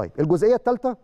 طيب الجزئيه الثالثه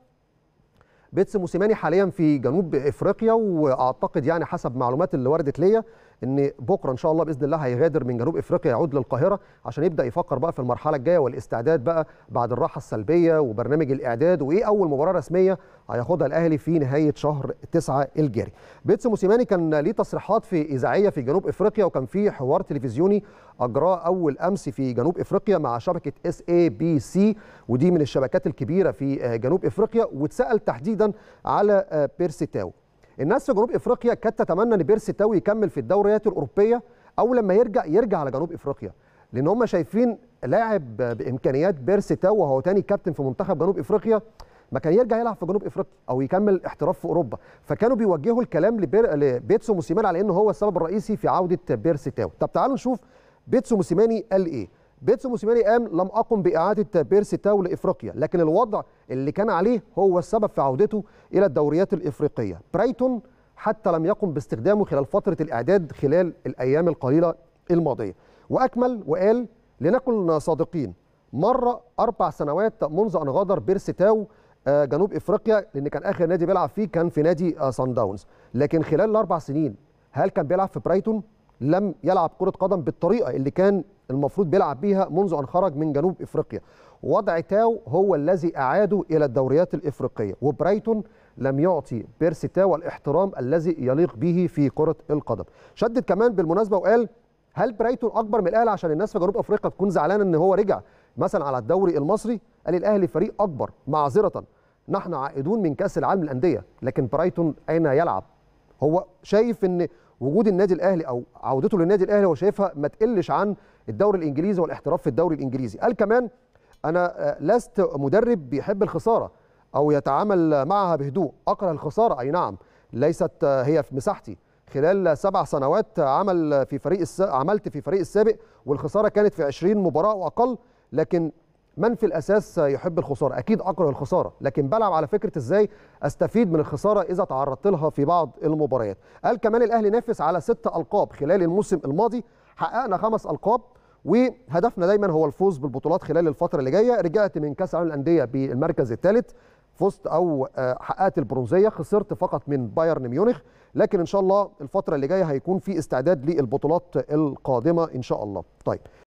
بيتس موسيماني حاليا في جنوب افريقيا واعتقد يعني حسب معلومات اللي وردت ليا ان بكره ان شاء الله باذن الله هيغادر من جنوب افريقيا يعود للقاهره عشان يبدا يفكر بقى في المرحله الجايه والاستعداد بقى بعد الراحه السلبيه وبرنامج الاعداد وايه اول مباراه رسميه هياخدها الاهلي في نهايه شهر 9 الجاري. بيتس موسيماني كان ليه تصريحات في اذاعيه في جنوب افريقيا وكان في حوار تلفزيوني اجراه اول امس في جنوب افريقيا مع شبكه اس اي بي سي ودي من الشبكات الكبيره في جنوب افريقيا واتسال تحديدا على بيرسي تاو الناس في جنوب افريقيا كانت تتمنى ان بيرسي تاو يكمل في الدوريات الاوروبيه او لما يرجع يرجع على جنوب افريقيا لان هم شايفين لاعب بامكانيات بيرسي تاو وهو تاني كابتن في منتخب جنوب افريقيا ما كان يرجع يلعب في جنوب افريقيا او يكمل احتراف في اوروبا فكانوا بيوجهوا الكلام لبيتسو موسيماني على انه هو السبب الرئيسي في عوده بيرسي تاو طب تعالوا نشوف بيتسو موسيماني قال ايه بيتسو موسيماني قام لم اقم باعاده بيرسيتاو لافريقيا لكن الوضع اللي كان عليه هو السبب في عودته الى الدوريات الافريقيه برايتون حتى لم يقم باستخدامه خلال فتره الاعداد خلال الايام القليله الماضيه واكمل وقال لنكن صادقين مره اربع سنوات منذ ان غادر بيرسيتاو آه، جنوب افريقيا لان كان اخر نادي بيلعب فيه كان في نادي آه، سان داونز لكن خلال الاربع سنين هل كان بيلعب في برايتون لم يلعب كرة قدم بالطريقة اللي كان المفروض بيلعب بيها منذ أن خرج من جنوب إفريقيا وضع تاو هو الذي أعاده إلى الدوريات الإفريقية وبرايتون لم يعطي بيرسي تاو الاحترام الذي يليق به في كرة القدم شدد كمان بالمناسبة وقال هل برايتون أكبر من الأهلي عشان الناس في جنوب أفريقيا تكون زعلانة إن هو رجع مثلا على الدوري المصري قال الأهلي فريق أكبر معذرة نحن عائدون من كأس العالم للأندية لكن برايتون أين يلعب هو شايف إن وجود النادي الاهلي او عودته للنادي الاهلي هو شايفها ما تقلش عن الدوري الانجليزي والاحتراف في الدوري الانجليزي قال كمان انا آه، لست مدرب بيحب الخساره او يتعامل معها بهدوء اكره الخساره اي نعم ليست آه، هي في مساحتي خلال سبع سنوات عمل في فريق الس... عملت في فريق السابق والخساره كانت في 20 مباراه واقل لكن من في الاساس يحب الخساره اكيد اكره الخساره لكن بلعب على فكره ازاي استفيد من الخساره اذا تعرضت لها في بعض المباريات قال كمان الاهلي نافس على ست القاب خلال الموسم الماضي حققنا خمس القاب وهدفنا دايما هو الفوز بالبطولات خلال الفتره اللي جايه رجعت من كاس العالم للانديه بالمركز الثالث فزت او آه، حققت البرونزيه خسرت فقط من بايرن ميونخ لكن ان شاء الله الفتره اللي جايه هيكون في استعداد للبطولات القادمه ان شاء الله طيب